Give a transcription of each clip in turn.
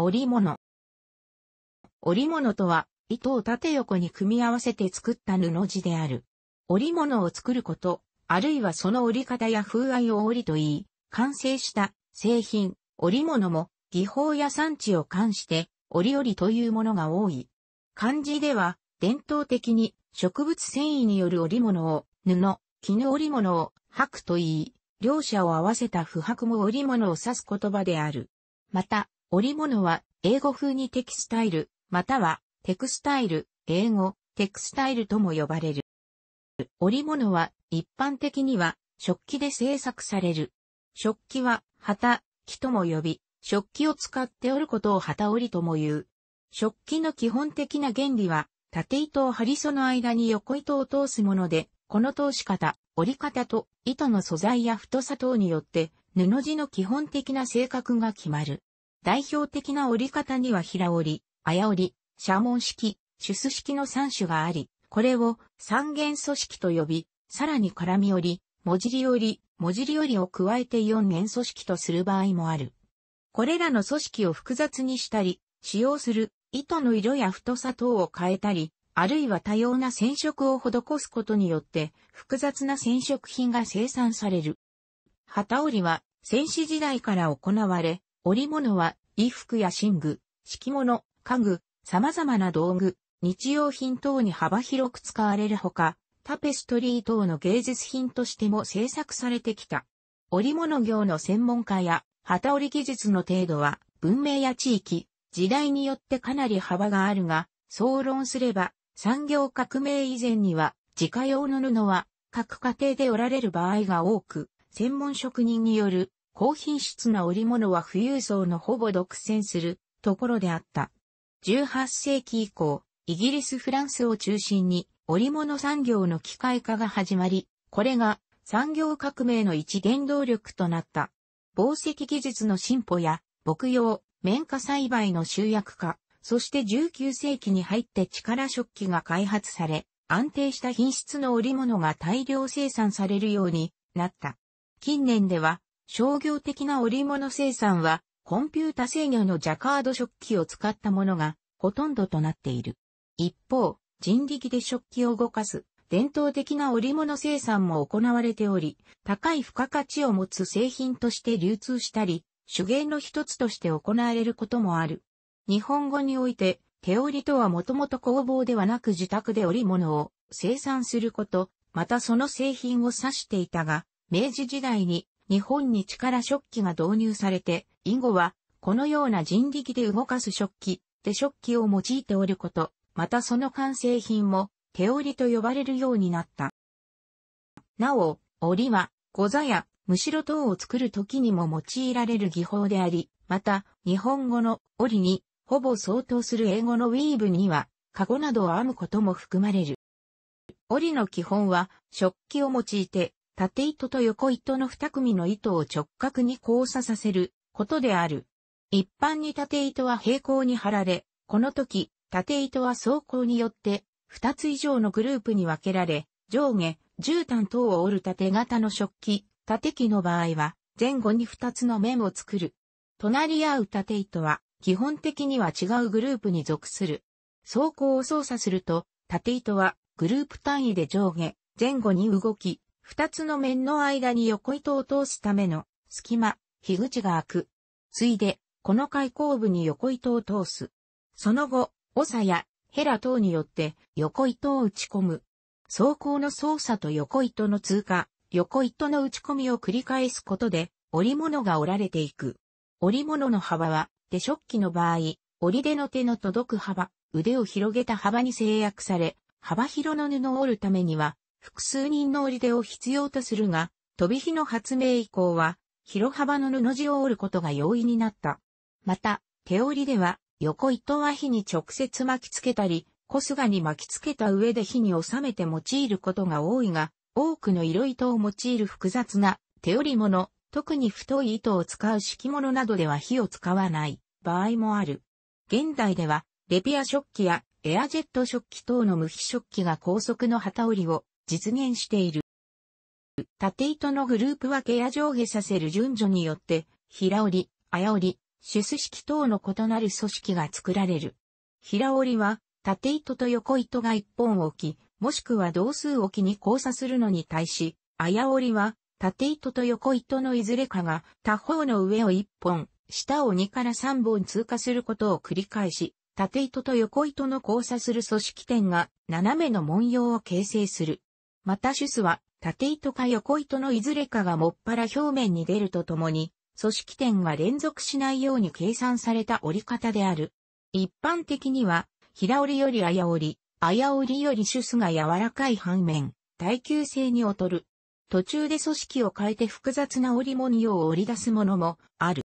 織物。織物とは、糸を縦横に組み合わせて作った布地である。織物を作ること、あるいはその織り方や風合いを織りと言い、完成した製品、織物も技法や産地を関して織織というものが多い。漢字では伝統的に植物繊維による織物を布、絹織物を白といい、両者を合わせた不白も織物を指す言葉である。また、織物は英語風にテキスタイル、またはテクスタイル、英語、テクスタイルとも呼ばれる。織物は一般的には食器で製作される。食器は旗、木とも呼び、食器を使って織ることを旗織りとも言う。食器の基本的な原理は、縦糸を張りその間に横糸を通すもので、この通し方、織り方と糸の素材や太さ等によって、布地の基本的な性格が決まる。代表的な折り方には平折り、綾折り、斜紋式、手ス式の3種があり、これを三元素式と呼び、さらに絡み折り、もじり折り、もじり折りを加えて4元素式とする場合もある。これらの組織を複雑にしたり、使用する糸の色や太さ等を変えたり、あるいは多様な染色を施すことによって複雑な染色品が生産される。旗織りは戦士時代から行われ、織物は衣服や寝具、敷物、家具、様々な道具、日用品等に幅広く使われるほか、タペストリー等の芸術品としても制作されてきた。織物業の専門家や旗織技術の程度は文明や地域、時代によってかなり幅があるが、総論すれば産業革命以前には自家用の布は各家庭で織られる場合が多く、専門職人による高品質な織物は富裕層のほぼ独占するところであった。18世紀以降、イギリス・フランスを中心に織物産業の機械化が始まり、これが産業革命の一原動力となった。紡績技術の進歩や、牧羊、綿花栽培の集約化、そして19世紀に入って力食器が開発され、安定した品質の織物が大量生産されるようになった。近年では、商業的な織物生産は、コンピュータ制御のジャカード食器を使ったものがほとんどとなっている。一方、人力で食器を動かす伝統的な織物生産も行われており、高い付加価値を持つ製品として流通したり、手芸の一つとして行われることもある。日本語において、手織りとはもともと工房ではなく自宅で織物を生産すること、またその製品を指していたが、明治時代に日本に力食器が導入されて、以後は、このような人力で動かす食器、手食器を用いておること、またその完成品も、手織りと呼ばれるようになった。なお、織は、ござや、むしろ等を作る時にも用いられる技法であり、また、日本語の織に、ほぼ相当する英語のウィーブには、カゴなどを編むことも含まれる。織の基本は、食器を用いて、縦糸と横糸の二組の糸を直角に交差させることである。一般に縦糸は平行に張られ、この時、縦糸は走行によって二つ以上のグループに分けられ、上下、絨毯等を折る縦型の食器、縦機の場合は、前後に二つの面を作る。隣り合う縦糸は、基本的には違うグループに属する。走行を操作すると、縦糸は、グループ単位で上下、前後に動き、二つの面の間に横糸を通すための隙間、樋口が開く。ついで、この開口部に横糸を通す。その後、長やヘラ等によって横糸を打ち込む。走行の操作と横糸の通過、横糸の打ち込みを繰り返すことで、織物が織られていく。織物の幅は、手食器の場合、織手の手の届く幅、腕を広げた幅に制約され、幅広の布を織るためには、複数人の織手を必要とするが、飛び火の発明以降は、広幅の布地を織ることが容易になった。また、手織りでは、横糸は火に直接巻きつけたり、小菅に巻きつけた上で火に収めて用いることが多いが、多くの色糸を用いる複雑な手織物、特に太い糸を使う敷物などでは火を使わない場合もある。現代では、レピア食器やエアジェット食器等の無比食器が高速の旗織りを実現している。縦糸のグループ分けや上下させる順序によって、平織、綾織、手ス式等の異なる組織が作られる。平織は、縦糸と横糸が一本置き、もしくは同数置きに交差するのに対し、綾織は、縦糸と横糸のいずれかが他方の上を1本、下を2から3本通過することを繰り返し、縦糸と横糸の交差する組織点が斜めの文様を形成する。またシュスは縦糸か横糸のいずれかがもっぱら表面に出るとともに、組織点が連続しないように計算された折り方である。一般的には、平折より綾折、り、綾折りよりシュスが柔らかい反面、耐久性に劣る。途中で組織を変えて複雑な織物を織り出すものもある。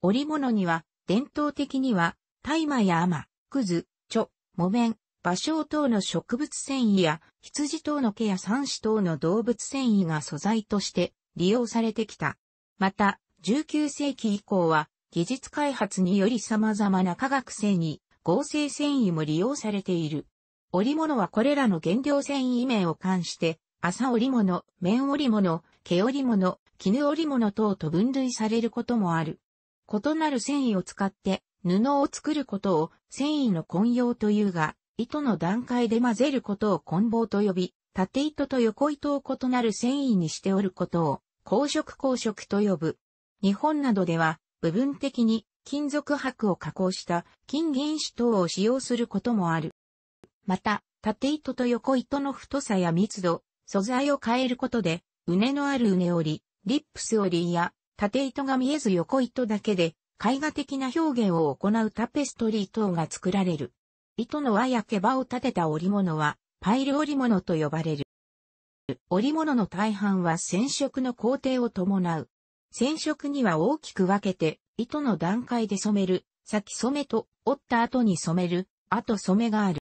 織物には、伝統的には、大麻や甘、くず、ちょ、木綿、芭蕉等の植物繊維や羊等の毛や三種等の動物繊維が素材として利用されてきた。また、19世紀以降は技術開発により様々な化学繊維、合成繊維も利用されている。織物はこれらの原料繊維面を関して、麻織物、綿織物、毛織物、絹織物等と分類されることもある。異なる繊維を使って布を作ることを繊維の混用というが、糸の段階で混ぜることを混紡と呼び、縦糸と横糸を異なる繊維にしておることを、公色公色と呼ぶ。日本などでは、部分的に金属箔を加工した金原子等を使用することもある。また、縦糸と横糸の太さや密度、素材を変えることで、畝のある畝織、リップス織や、縦糸が見えず横糸だけで、絵画的な表現を行うタペストリー等が作られる。糸の輪や毛羽を立てた織物は、パイル織物と呼ばれる。織物の大半は染色の工程を伴う。染色には大きく分けて、糸の段階で染める、先染めと、折った後に染める、後染めがある。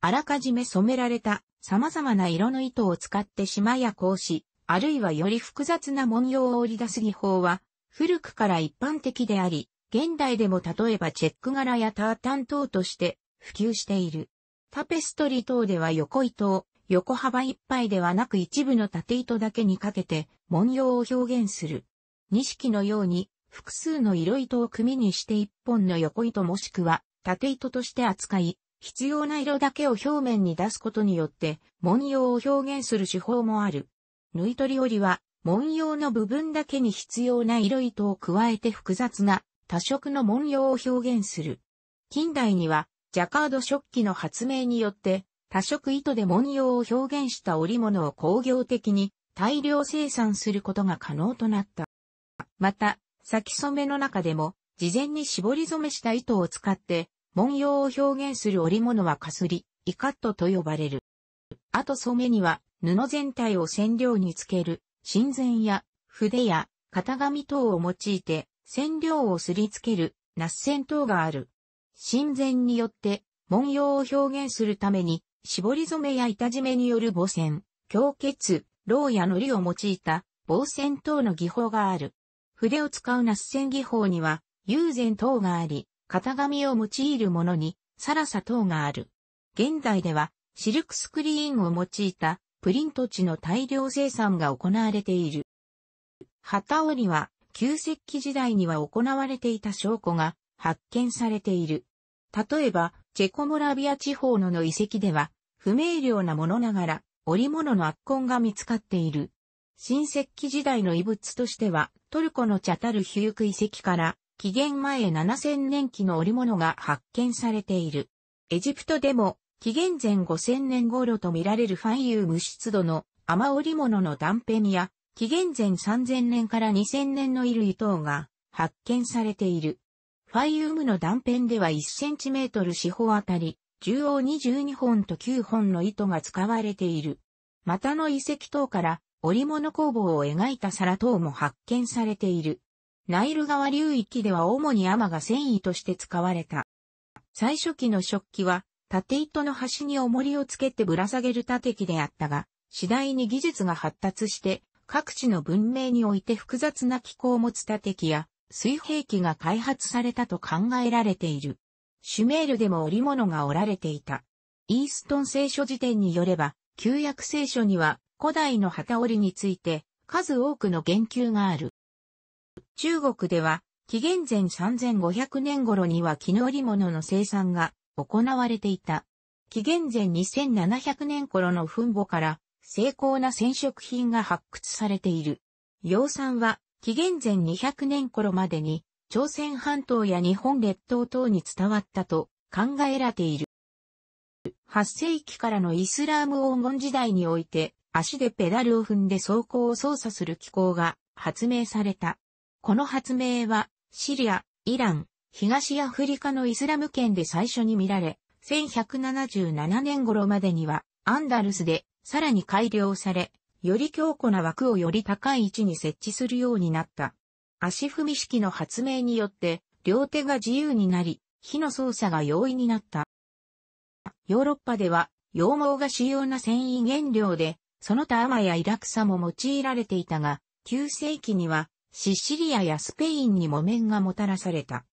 あらかじめ染められた様々な色の糸を使って島や格子、あるいはより複雑な文様を織り出す技法は、古くから一般的であり、現代でも例えばチェック柄やタータン等として普及している。タペストリ等では横糸を横幅いっぱいではなく一部の縦糸だけにかけて文様を表現する。二色のように複数の色糸を組みにして一本の横糸もしくは縦糸として扱い、必要な色だけを表面に出すことによって文様を表現する手法もある。縫い取り織りは文様の部分だけに必要な色糸を加えて複雑な多色の文様を表現する。近代にはジャカード食器の発明によって、多色糸で文様を表現した織物を工業的に大量生産することが可能となった。また、先染めの中でも、事前に絞り染めした糸を使って、文様を表現する織物はかすり、イカットと呼ばれる。あと染めには、布全体を染料につける、神前や、筆や、型紙等を用いて、染料をすりつける、セン等がある。神前によって文様を表現するために、絞り染めや板締めによる母線、強血、牢や糊を用いた防線等の技法がある。筆を使う那須線技法には、友禅等があり、型紙を用いるものに、サラサ等がある。現代では、シルクスクリーンを用いたプリント地の大量生産が行われている。旗織は、旧石器時代には行われていた証拠が発見されている。例えば、チェコモラビア地方のの遺跡では、不明瞭なものながら、織物の圧痕が見つかっている。新石器時代の遺物としては、トルコのチャタルヒューク遺跡から、紀元前7000年期の織物が発見されている。エジプトでも、紀元前5000年頃と見られるファイユー無湿度の雨織物の断片や、紀元前3000年から2000年の衣類等が発見されている。ファイウムの断片では 1cm 四方あたり、縦横2 2本と9本の糸が使われている。股の遺跡等から織物工房を描いた皿等も発見されている。ナイル川流域では主にアが繊維として使われた。最初期の食器は、縦糸の端に重りをつけてぶら下げる縦器であったが、次第に技術が発達して、各地の文明において複雑な気候を持つ縦器や、水平器が開発されたと考えられている。シュメールでも織物が織られていた。イーストン聖書辞典によれば、旧約聖書には古代の旗織りについて数多くの言及がある。中国では、紀元前3500年頃には絹織物の生産が行われていた。紀元前2700年頃の墳墓から精巧な染色品が発掘されている。養蚕は紀元前200年頃までに、朝鮮半島や日本列島等に伝わったと考えられている。8世紀からのイスラーム黄金時代において、足でペダルを踏んで走行を操作する機構が発明された。この発明は、シリア、イラン、東アフリカのイスラム圏で最初に見られ、1177年頃までには、アンダルスでさらに改良され、より強固な枠をより高い位置に設置するようになった。足踏み式の発明によって、両手が自由になり、火の操作が容易になった。ヨーロッパでは、羊毛が主要な繊維原料で、その他アマやイラクサも用いられていたが、9世紀には、シシリアやスペインに木綿がもたらされた。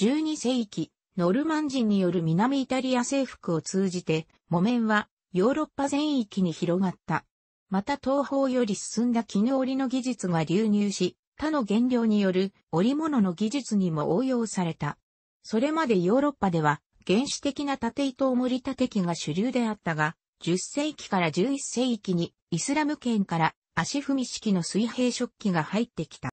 12世紀、ノルマン人による南イタリア征服を通じて、木綿はヨーロッパ全域に広がった。また東方より進んだ絹織の技術が流入し、他の原料による織物の技術にも応用された。それまでヨーロッパでは原始的な縦糸を盛り立て機が主流であったが、10世紀から11世紀にイスラム圏から足踏み式の水平食器が入ってきた。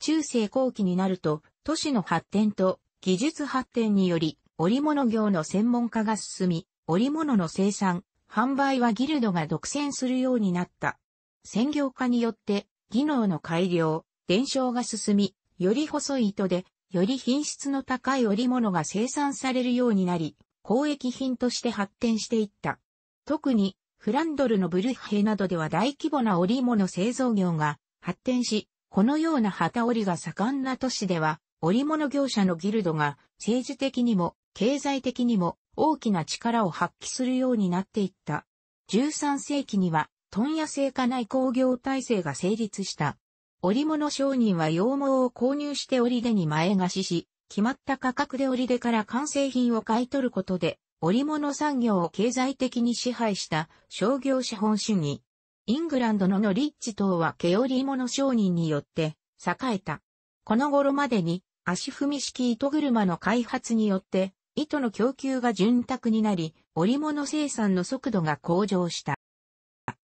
中世後期になると都市の発展と技術発展により織物業の専門化が進み、織物の生産、販売はギルドが独占するようになった。専業化によって、技能の改良、伝承が進み、より細い糸で、より品質の高い織物が生産されるようになり、交易品として発展していった。特に、フランドルのブルッヘなどでは大規模な織物製造業が発展し、このような旗織りが盛んな都市では、織物業者のギルドが政治的にも経済的にも大きな力を発揮するようになっていった。13世紀には、問屋製化内工業体制が成立した。織物商人は羊毛を購入して織出に前貸しし、決まった価格で織出から完成品を買い取ることで、織物産業を経済的に支配した商業資本主義。イングランドのノリッチ等は毛織物商人によって栄えた。この頃までに足踏み式糸車の開発によって糸の供給が潤沢になり、織物生産の速度が向上した。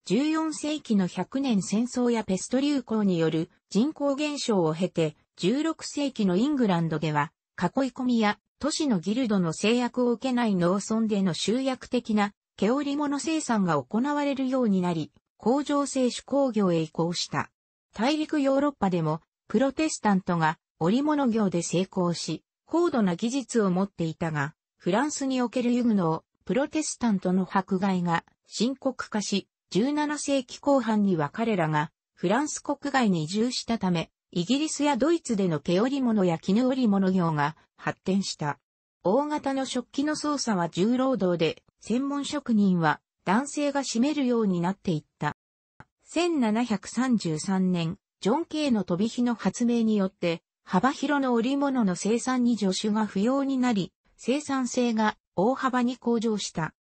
14世紀の100年戦争やペスト流行による人口減少を経て、16世紀のイングランドでは、囲い込みや都市のギルドの制約を受けない農村での集約的な毛織物生産が行われるようになり、工場製手工業へ移行した。大陸ヨーロッパでも、プロテスタントが織物業で成功し、高度な技術を持っていたが、フランスにおけるユグノー、プロテスタントの迫害が深刻化し、17世紀後半には彼らがフランス国外に移住したため、イギリスやドイツでの毛織物や絹織物業が発展した。大型の食器の操作は重労働で、専門職人は男性が占めるようになっていった。1733年、ジョン・ケイの飛び火の発明によって、幅広の織物の生産に助手が不要になり、生産性が大幅に向上した。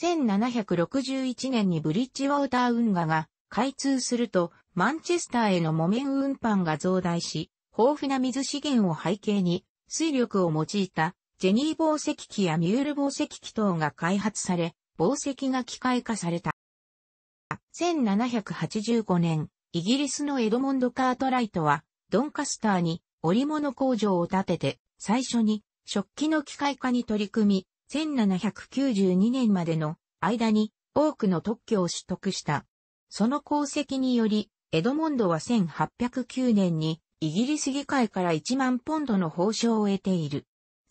1761年にブリッジウォーター運河が開通すると、マンチェスターへの木綿運搬が増大し、豊富な水資源を背景に、水力を用いたジェニー宝石機やミュール宝石機等が開発され、宝石が機械化された。1785年、イギリスのエドモンド・カートライトは、ドンカスターに織物工場を建てて、最初に食器の機械化に取り組み、1792年までの間に多くの特許を取得した。その功績により、エドモンドは1809年にイギリス議会から1万ポンドの報奨を得ている。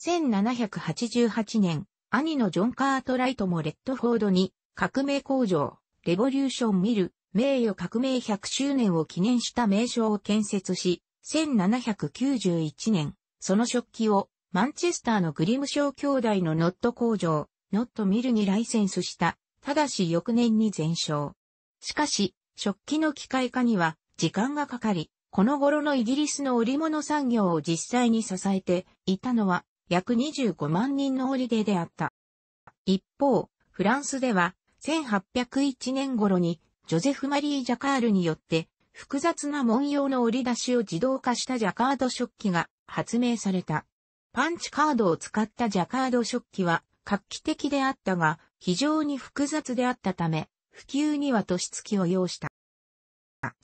1788年、兄のジョン・カートライトもレッドフォードに革命工場、レボリューション・ミル、名誉革命100周年を記念した名称を建設し、1791年、その食器をマンチェスターのグリムショー兄弟のノット工場、ノットミルにライセンスした、ただし翌年に全焼。しかし、食器の機械化には時間がかかり、この頃のイギリスの織物産業を実際に支えていたのは約25万人の織出であった。一方、フランスでは1801年頃にジョゼフ・マリー・ジャカールによって複雑な文様の折り出しを自動化したジャカード食器が発明された。パンチカードを使ったジャカード食器は画期的であったが、非常に複雑であったため、普及には年月を要した。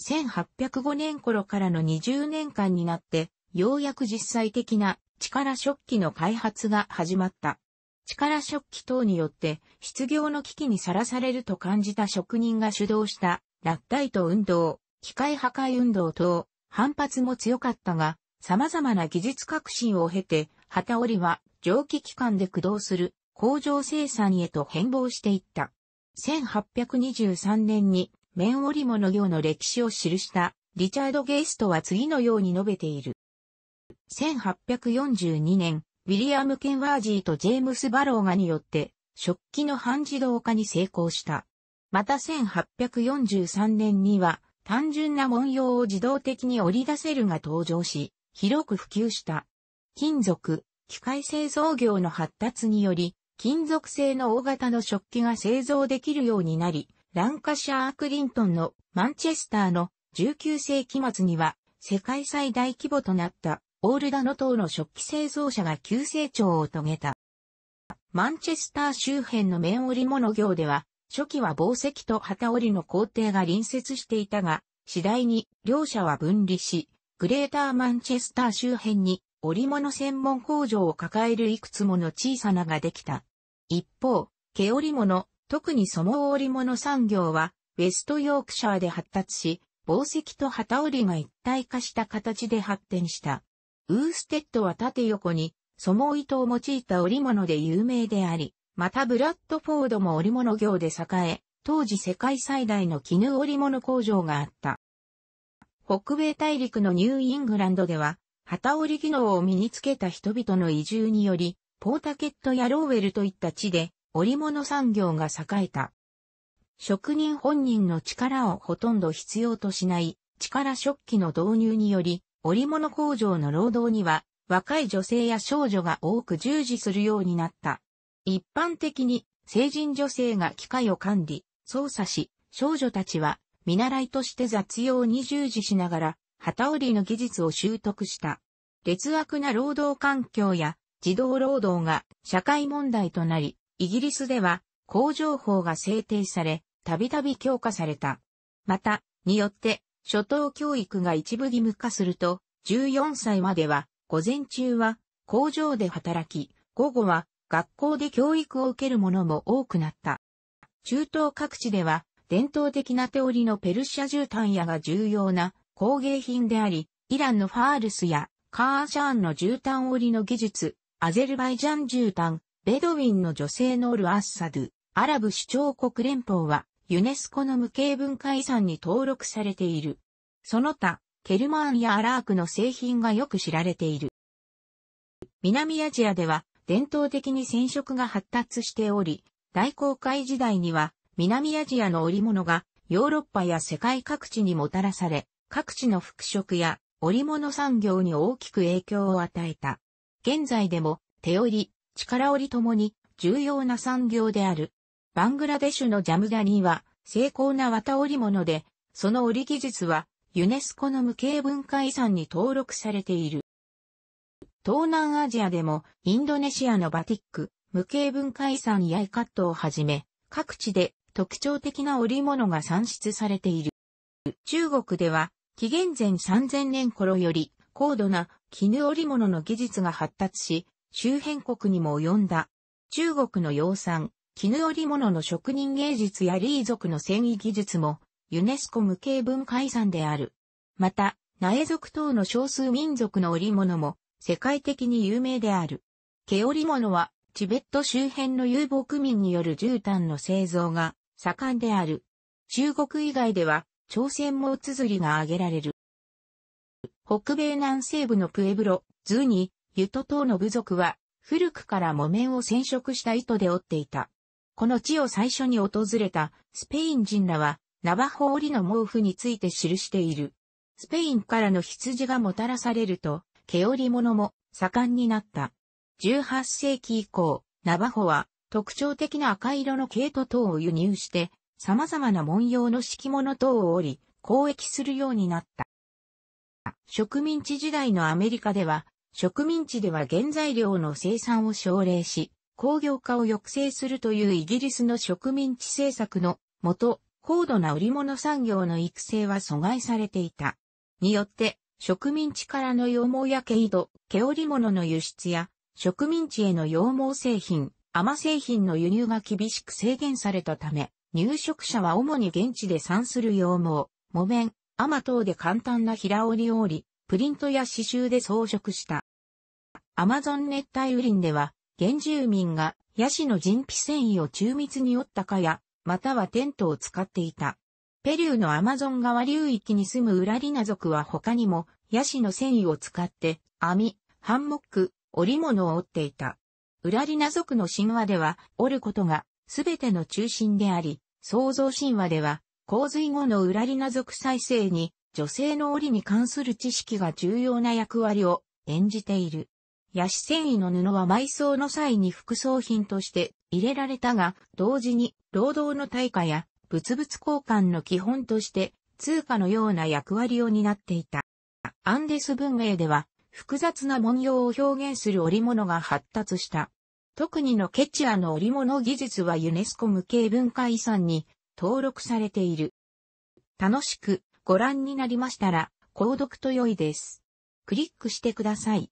1805年頃からの20年間になって、ようやく実際的な力食器の開発が始まった。力食器等によって失業の危機にさらされると感じた職人が主導した脱退と運動。機械破壊運動等、反発も強かったが、様々な技術革新を経て、旗織は蒸気機関で駆動する工場生産へと変貌していった。1823年に綿織物業の歴史を記したリチャード・ゲイストは次のように述べている。1842年、ウィリアム・ケンワージーとジェームス・バローガによって食器の半自動化に成功した。また1843年には単純な文様を自動的に織り出せるが登場し、広く普及した。金属、機械製造業の発達により、金属製の大型の食器が製造できるようになり、ランカシャー・クリントンのマンチェスターの19世紀末には世界最大規模となったオールダノ島の食器製造者が急成長を遂げた。マンチェスター周辺の綿織物業では初期は宝石と旗織りの工程が隣接していたが、次第に両者は分離し、グレーターマンチェスター周辺に織物専門工場を抱えるいくつもの小さなができた。一方、毛織物、特にその織物産業は、ウェストヨークシャーで発達し、宝石と旗織が一体化した形で発展した。ウーステッドは縦横に、そも糸を用いた織物で有名であり、またブラッドフォードも織物業で栄え、当時世界最大の絹織物工場があった。北米大陸のニューイングランドでは、旗織技能を身につけた人々の移住により、ポータケットやローウェルといった地で織物産業が栄えた。職人本人の力をほとんど必要としない力食器の導入により、織物工場の労働には若い女性や少女が多く従事するようになった。一般的に成人女性が機械を管理、操作し、少女たちは見習いとして雑用に従事しながら、旗織りの技術を習得した。劣悪な労働環境や児童労働が社会問題となり、イギリスでは工場法が制定され、たびたび強化された。また、によって、初等教育が一部義務化すると、14歳までは、午前中は工場で働き、午後は学校で教育を受けるもも多くなった。中東各地では、伝統的な手織りのペルシャ絨毯屋が重要な工芸品であり、イランのファールスやカーシャーンの絨毯織りの技術、アゼルバイジャン絨毯、ベドウィンの女性のルアッサドゥ、アラブ首長国連邦は、ユネスコの無形文化遺産に登録されている。その他、ケルマンやアラークの製品がよく知られている。南アジアでは、伝統的に染色が発達しており、大航海時代には南アジアの織物がヨーロッパや世界各地にもたらされ、各地の服飾や織物産業に大きく影響を与えた。現在でも手織り、力織りともに重要な産業である。バングラデシュのジャムダニーは精巧な綿織物で、その織り技術はユネスコの無形文化遺産に登録されている。東南アジアでもインドネシアのバティック、無形文化遺産やイカットをはじめ、各地で特徴的な織物が産出されている。中国では、紀元前3000年頃より高度な絹織物の技術が発達し、周辺国にも及んだ。中国の養蚕、絹織物の職人芸術やリー族の繊維技術も、ユネスコ無形文化遺産である。また、苗族等の少数民族の織物も、世界的に有名である。毛織物は、チベット周辺の遊牧民による絨毯の製造が盛んである。中国以外では、朝鮮も綴りが挙げられる。北米南西部のプエブロ、ズーニ、ユト等の部族は、古くから木綿を染色した糸で織っていた。この地を最初に訪れたスペイン人らは、ナバホ織の毛布について記している。スペインからの羊がもたらされると、毛織物も盛んになった。18世紀以降、ナバホは特徴的な赤色の毛糸等を輸入して、様々な文様の敷物等を織り、交易するようになった。植民地時代のアメリカでは、植民地では原材料の生産を奨励し、工業化を抑制するというイギリスの植民地政策のもと、高度な売り物産業の育成は阻害されていた。によって、植民地からの羊毛や毛糸、毛織物の輸出や、植民地への羊毛製品、甘製品の輸入が厳しく制限されたため、入植者は主に現地で産する羊毛、木綿、甘等で簡単な平織りを織り、プリントや刺繍で装飾した。アマゾン熱帯雨林では、原住民がヤシの人皮繊維を中密に折った蚊や、またはテントを使っていた。ペルーのアマゾン川流域に住むウラリナ族は他にも、ヤシの繊維を使って、網、ハンモック、織物を織っていた。ウラリナ族の神話では、織ることが全ての中心であり、創造神話では、洪水後のウラリナ族再生に、女性の織に関する知識が重要な役割を演じている。ヤシ繊維の布は埋葬の際に副葬品として入れられたが、同時に労働の対価や物々交換の基本として通貨のような役割を担っていた。アンデス文明では複雑な文様を表現する織物が発達した。特にのケチアの織物技術はユネスコ無形文化遺産に登録されている。楽しくご覧になりましたら、購読と良いです。クリックしてください。